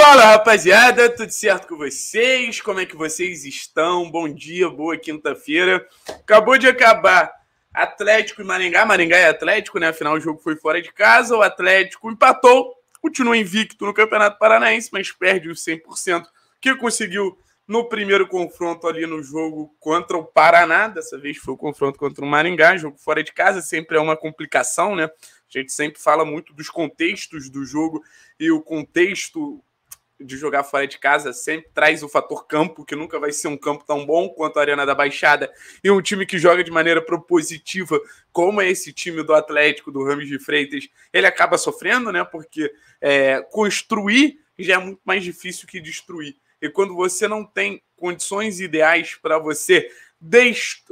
Fala rapaziada, tudo certo com vocês? Como é que vocês estão? Bom dia, boa quinta-feira. Acabou de acabar Atlético e Maringá. Maringá é Atlético, né? Afinal, o jogo foi fora de casa. O Atlético empatou, continua invicto no Campeonato Paranaense, mas perde os 100% que conseguiu no primeiro confronto ali no jogo contra o Paraná. Dessa vez foi o confronto contra o Maringá, jogo fora de casa, sempre é uma complicação, né? A gente sempre fala muito dos contextos do jogo e o contexto de jogar fora de casa sempre traz o fator campo, que nunca vai ser um campo tão bom quanto a Arena da Baixada, e um time que joga de maneira propositiva, como é esse time do Atlético, do Ramos de Freitas, ele acaba sofrendo, né? Porque é, construir já é muito mais difícil que destruir. E quando você não tem condições ideais para você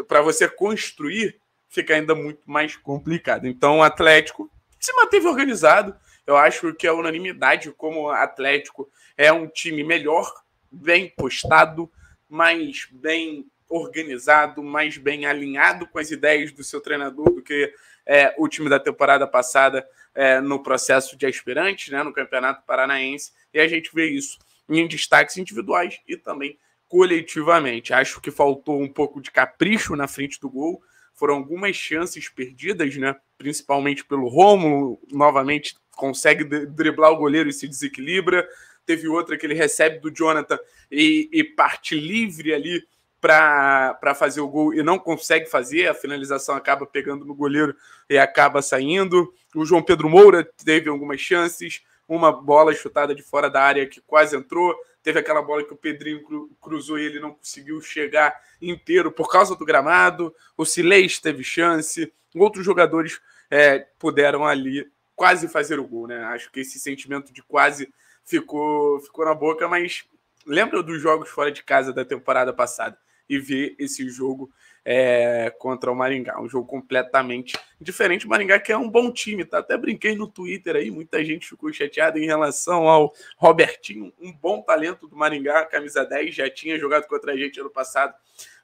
para você construir, fica ainda muito mais complicado. Então, o Atlético se manteve organizado, eu acho que a unanimidade como Atlético é um time melhor, bem postado, mais bem organizado, mais bem alinhado com as ideias do seu treinador do que é, o time da temporada passada é, no processo de aspirantes, né, no Campeonato Paranaense. E a gente vê isso em destaques individuais e também coletivamente. Acho que faltou um pouco de capricho na frente do gol foram algumas chances perdidas, né? Principalmente pelo Romulo, novamente consegue driblar o goleiro e se desequilibra. Teve outra que ele recebe do Jonathan e, e parte livre ali para fazer o gol e não consegue fazer. A finalização acaba pegando no goleiro e acaba saindo. O João Pedro Moura teve algumas chances uma bola chutada de fora da área que quase entrou, teve aquela bola que o Pedrinho cruzou e ele não conseguiu chegar inteiro por causa do gramado, o Silês teve chance, outros jogadores é, puderam ali quase fazer o gol, né? Acho que esse sentimento de quase ficou, ficou na boca, mas lembra dos jogos fora de casa da temporada passada? e ver esse jogo é, contra o Maringá. Um jogo completamente diferente. O Maringá que é um bom time, tá? Até brinquei no Twitter aí, muita gente ficou chateada em relação ao Robertinho, um bom talento do Maringá, camisa 10, já tinha jogado contra a gente ano passado.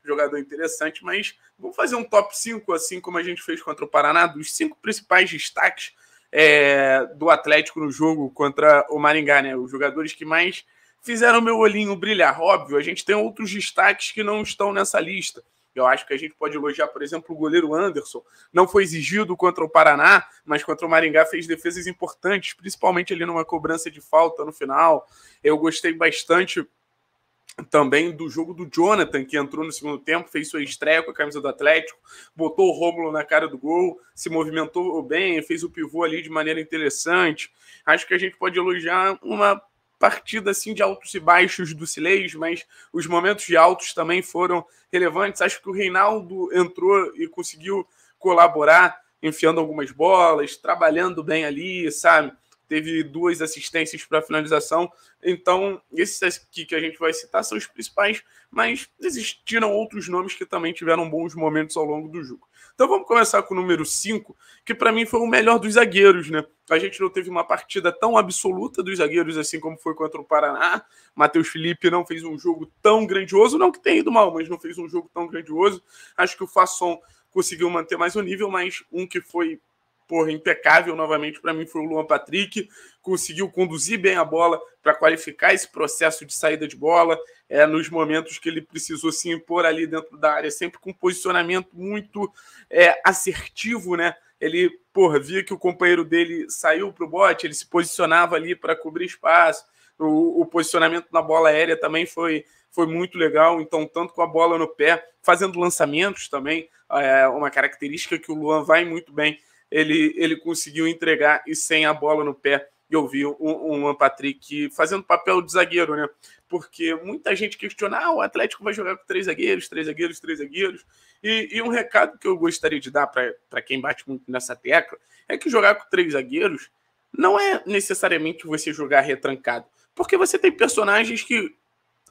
Jogador interessante, mas vamos fazer um top 5, assim como a gente fez contra o Paraná, dos cinco principais destaques é, do Atlético no jogo contra o Maringá, né? Os jogadores que mais fizeram meu olhinho brilhar. Óbvio, a gente tem outros destaques que não estão nessa lista. Eu acho que a gente pode elogiar, por exemplo, o goleiro Anderson. Não foi exigido contra o Paraná, mas contra o Maringá fez defesas importantes, principalmente ali numa cobrança de falta no final. Eu gostei bastante também do jogo do Jonathan, que entrou no segundo tempo, fez sua estreia com a camisa do Atlético, botou o Rômulo na cara do gol, se movimentou bem, fez o pivô ali de maneira interessante. Acho que a gente pode elogiar uma partida assim de altos e baixos do Sileis, mas os momentos de altos também foram relevantes. Acho que o Reinaldo entrou e conseguiu colaborar, enfiando algumas bolas, trabalhando bem ali, sabe? Teve duas assistências para finalização. Então, esses aqui que a gente vai citar são os principais, mas existiram outros nomes que também tiveram bons momentos ao longo do jogo. Então vamos começar com o número 5, que para mim foi o melhor dos zagueiros, né? A gente não teve uma partida tão absoluta dos zagueiros assim como foi contra o Paraná. Matheus Felipe não fez um jogo tão grandioso, não que tenha ido mal, mas não fez um jogo tão grandioso. Acho que o Fasson conseguiu manter mais o nível, mas um que foi porra, impecável novamente para mim foi o Luan Patrick, conseguiu conduzir bem a bola para qualificar esse processo de saída de bola, é, nos momentos que ele precisou se impor ali dentro da área, sempre com um posicionamento muito é, assertivo, né? Ele, porra, via que o companheiro dele saiu para o bote, ele se posicionava ali para cobrir espaço, o, o posicionamento na bola aérea também foi foi muito legal. Então, tanto com a bola no pé, fazendo lançamentos também, é uma característica que o Luan vai muito bem ele, ele conseguiu entregar e sem a bola no pé. E eu vi o, o Patrick fazendo papel de zagueiro, né? Porque muita gente questiona: ah, o Atlético vai jogar com três zagueiros, três zagueiros, três zagueiros. E, e um recado que eu gostaria de dar para quem bate muito nessa tecla é que jogar com três zagueiros não é necessariamente você jogar retrancado. Porque você tem personagens que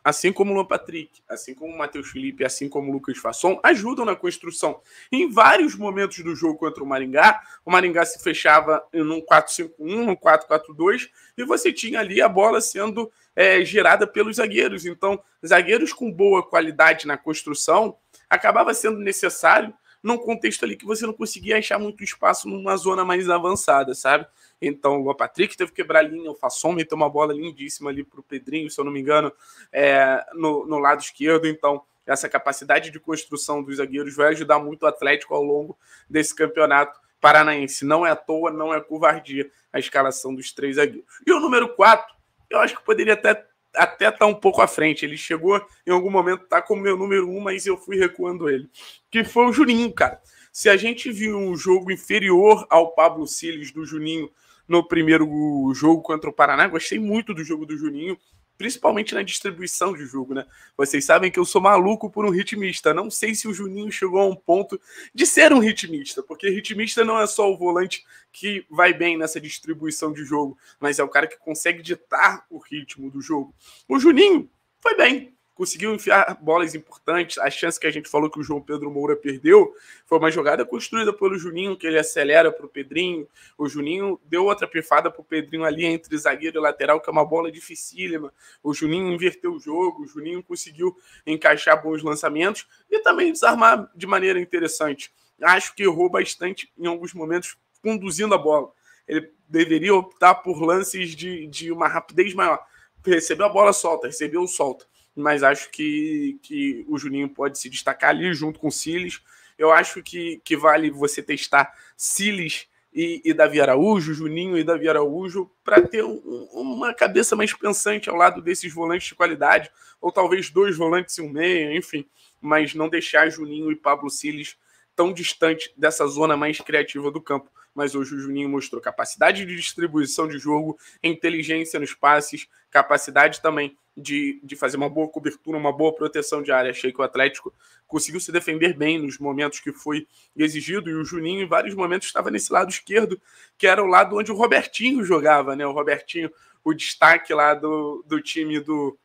assim como o Luan Patrick, assim como o Matheus Felipe, assim como o Lucas Fasson, ajudam na construção. Em vários momentos do jogo contra o Maringá, o Maringá se fechava num 4-5-1, num 4-4-2, e você tinha ali a bola sendo é, gerada pelos zagueiros. Então, zagueiros com boa qualidade na construção acabava sendo necessário num contexto ali que você não conseguia achar muito espaço numa zona mais avançada, sabe? Então, o Patrick teve que quebrar a linha, o Fasson meteu uma bola lindíssima ali para o Pedrinho, se eu não me engano, é, no, no lado esquerdo. Então, essa capacidade de construção dos zagueiros vai ajudar muito o Atlético ao longo desse campeonato paranaense. Não é à toa, não é covardia a escalação dos três zagueiros. E o número quatro, eu acho que poderia até até tá um pouco à frente. Ele chegou em algum momento, tá o meu número um, mas eu fui recuando ele. Que foi o Juninho, cara. Se a gente viu um jogo inferior ao Pablo Siles do Juninho no primeiro jogo contra o Paraná, gostei muito do jogo do Juninho principalmente na distribuição de jogo, né? Vocês sabem que eu sou maluco por um ritmista. Não sei se o Juninho chegou a um ponto de ser um ritmista, porque ritmista não é só o volante que vai bem nessa distribuição de jogo, mas é o cara que consegue ditar o ritmo do jogo. O Juninho foi bem, conseguiu enfiar bolas importantes. A chance que a gente falou que o João Pedro Moura perdeu foi uma jogada construída pelo Juninho, que ele acelera para o Pedrinho. O Juninho deu outra pifada para o Pedrinho ali entre zagueiro e lateral, que é uma bola dificílima. O Juninho inverteu o jogo, o Juninho conseguiu encaixar bons lançamentos e também desarmar de maneira interessante. Acho que errou bastante em alguns momentos conduzindo a bola. Ele deveria optar por lances de, de uma rapidez maior. Recebeu a bola, solta. Recebeu, solta mas acho que, que o Juninho pode se destacar ali junto com o Siles. Eu acho que, que vale você testar Siles e, e Davi Araújo, Juninho e Davi Araújo, para ter um, uma cabeça mais pensante ao lado desses volantes de qualidade, ou talvez dois volantes e um meia, enfim, mas não deixar Juninho e Pablo Siles tão distante dessa zona mais criativa do campo. Mas hoje o Juninho mostrou capacidade de distribuição de jogo, inteligência nos passes, capacidade também de, de fazer uma boa cobertura, uma boa proteção de área. Achei que o Atlético conseguiu se defender bem nos momentos que foi exigido, e o Juninho, em vários momentos, estava nesse lado esquerdo, que era o lado onde o Robertinho jogava, né? O Robertinho, o destaque lá do, do time do,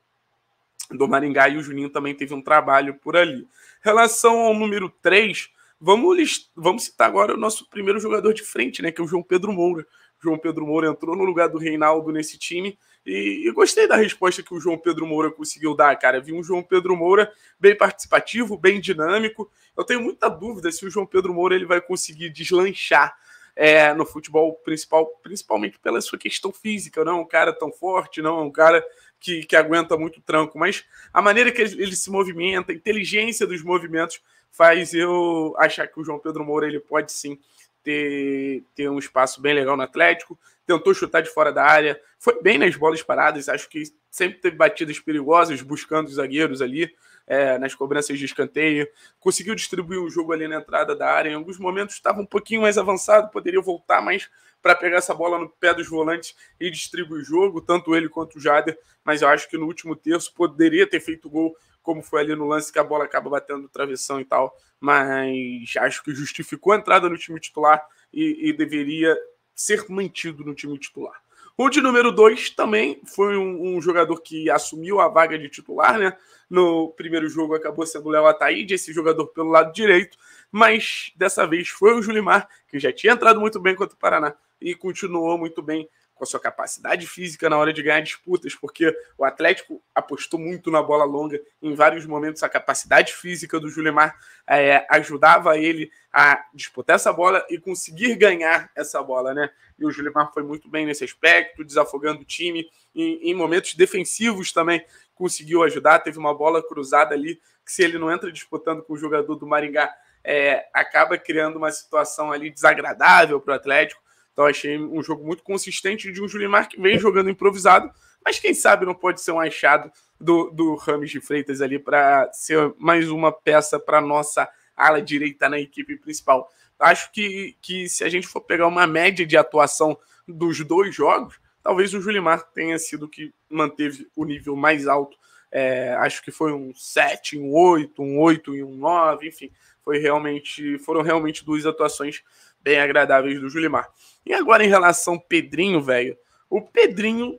do Maringá, e o Juninho também teve um trabalho por ali. Em relação ao número 3, vamos, list... vamos citar agora o nosso primeiro jogador de frente, né? Que é o João Pedro Moura. João Pedro Moura entrou no lugar do Reinaldo nesse time e, e, gostei da resposta que o João Pedro Moura conseguiu dar, cara. Vi um João Pedro Moura bem participativo, bem dinâmico. Eu tenho muita dúvida se o João Pedro Moura ele vai conseguir deslanchar é, no futebol principal, principalmente pela sua questão física. Não é um cara tão forte, não é um cara que, que aguenta muito tranco, mas a maneira que ele, se movimenta, a inteligência dos movimentos faz eu achar que o João Pedro Moura ele pode sim ter, ter um espaço bem legal no Atlético, tentou chutar de fora da área, foi bem nas bolas paradas, acho que sempre teve batidas perigosas, buscando os zagueiros ali, é, nas cobranças de escanteio, conseguiu distribuir o jogo ali na entrada da área, em alguns momentos estava um pouquinho mais avançado, poderia voltar mais para pegar essa bola no pé dos volantes e distribuir o jogo, tanto ele quanto o Jader, mas eu acho que no último terço poderia ter feito gol como foi ali no lance que a bola acaba batendo travessão e tal, mas acho que justificou a entrada no time titular e, e deveria ser mantido no time titular. O de número 2 também foi um, um, jogador que assumiu a vaga de titular, né? No primeiro jogo acabou sendo o Léo Ataíde, esse jogador pelo lado direito, mas dessa vez foi o Julimar, que já tinha entrado muito bem contra o Paraná e continuou muito bem com a sua capacidade física na hora de ganhar disputas, porque o Atlético apostou muito na bola longa. Em vários momentos, a capacidade física do Julimar é, ajudava ele a disputar essa bola e conseguir ganhar essa bola, né? E o Julimar foi muito bem nesse aspecto, desafogando o time. em momentos defensivos também conseguiu ajudar. Teve uma bola cruzada ali, que se ele não entra disputando com o jogador do Maringá, é, acaba criando uma situação ali desagradável para o Atlético então achei um jogo muito consistente de um Julimar que vem jogando improvisado, mas quem sabe não pode ser um achado do, do Rames de Freitas ali para ser mais uma peça para nossa ala direita na equipe principal. Acho que, que se a gente for pegar uma média de atuação dos dois jogos, talvez o Julimar tenha sido que manteve o nível mais alto. É, acho que foi um 7, um 8, um 8 e um 9, enfim, foi realmente, foram realmente duas atuações bem agradáveis do Julimar. E agora em relação ao Pedrinho, velho, o Pedrinho,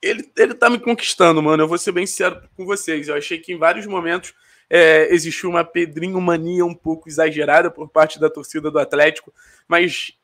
ele, ele tá me conquistando, mano. Eu vou ser bem sincero com vocês. Eu achei que em vários momentos é, existiu uma Pedrinho mania um pouco exagerada por parte da torcida do Atlético, mas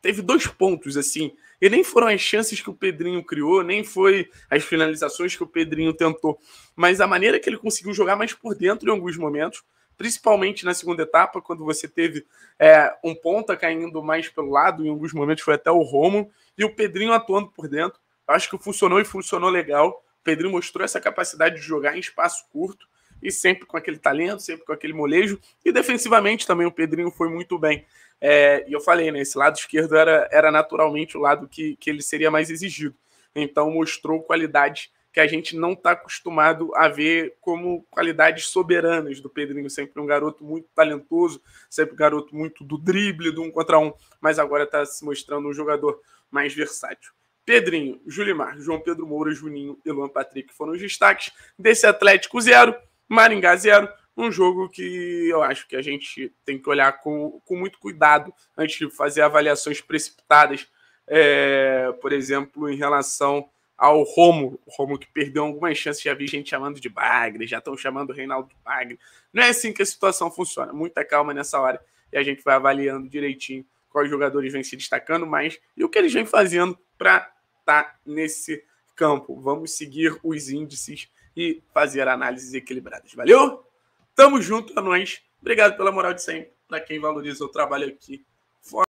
teve dois pontos, assim. E nem foram as chances que o Pedrinho criou, nem foi as finalizações que o Pedrinho tentou, mas a maneira que ele conseguiu jogar mais por dentro em alguns momentos principalmente na segunda etapa, quando você teve é, um ponta caindo mais pelo lado, em alguns momentos foi até o Romo, e o Pedrinho atuando por dentro. Acho que funcionou e funcionou legal. O Pedrinho mostrou essa capacidade de jogar em espaço curto e sempre com aquele talento, sempre com aquele molejo. E defensivamente também o Pedrinho foi muito bem. É, e eu falei, né? Esse lado esquerdo era, era naturalmente o lado que, que ele seria mais exigido. Então mostrou qualidade que a gente não está acostumado a ver como qualidades soberanas do Pedrinho, sempre um garoto muito talentoso, sempre um garoto muito do drible, do um contra um, mas agora está se mostrando um jogador mais versátil. Pedrinho, Julimar, João Pedro Moura, Juninho e Luan Patrick foram os destaques desse Atlético zero, Maringá zero, um jogo que eu acho que a gente tem que olhar com, com muito cuidado antes de fazer avaliações precipitadas, é, por exemplo, em relação ao Romulo. O Romulo que perdeu algumas chances, já vi gente chamando de bagre, já estão chamando o Reinaldo de bagre. Não é assim que a situação funciona. Muita calma nessa hora e a gente vai avaliando direitinho quais jogadores vêm se destacando mais e o que eles vêm fazendo para estar tá nesse campo. Vamos seguir os índices e fazer análises equilibradas. Valeu? Tamo junto a é nós. Obrigado pela moral de sempre, para quem valoriza o trabalho aqui.